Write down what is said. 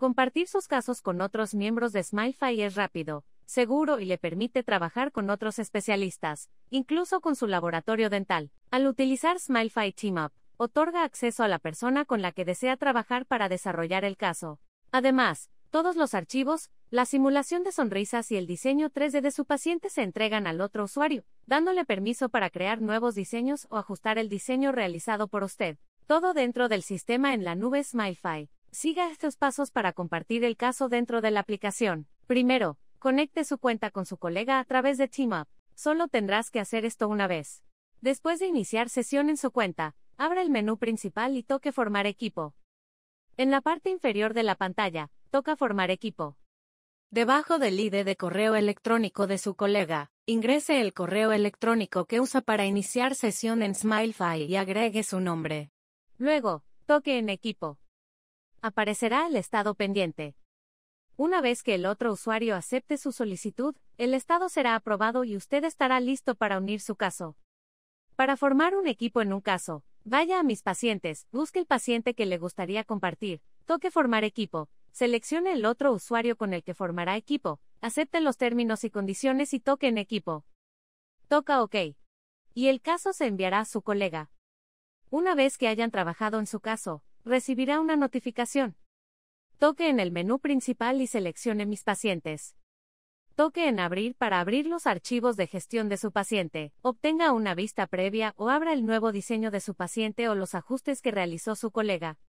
Compartir sus casos con otros miembros de SmileFi es rápido, seguro y le permite trabajar con otros especialistas, incluso con su laboratorio dental. Al utilizar SmileFi TeamUp, otorga acceso a la persona con la que desea trabajar para desarrollar el caso. Además, todos los archivos, la simulación de sonrisas y el diseño 3D de su paciente se entregan al otro usuario, dándole permiso para crear nuevos diseños o ajustar el diseño realizado por usted. Todo dentro del sistema en la nube SmileFi. Siga estos pasos para compartir el caso dentro de la aplicación. Primero, conecte su cuenta con su colega a través de TeamUp. Solo tendrás que hacer esto una vez. Después de iniciar sesión en su cuenta, abra el menú principal y toque Formar equipo. En la parte inferior de la pantalla, toca Formar equipo. Debajo del ID de correo electrónico de su colega, ingrese el correo electrónico que usa para iniciar sesión en SmileFi y agregue su nombre. Luego, toque en Equipo aparecerá el estado pendiente. Una vez que el otro usuario acepte su solicitud, el estado será aprobado y usted estará listo para unir su caso. Para formar un equipo en un caso, vaya a mis pacientes, busque el paciente que le gustaría compartir, toque formar equipo, seleccione el otro usuario con el que formará equipo, acepte los términos y condiciones y toque en equipo. Toca OK. Y el caso se enviará a su colega. Una vez que hayan trabajado en su caso, recibirá una notificación. Toque en el menú principal y seleccione Mis pacientes. Toque en Abrir para abrir los archivos de gestión de su paciente, obtenga una vista previa o abra el nuevo diseño de su paciente o los ajustes que realizó su colega.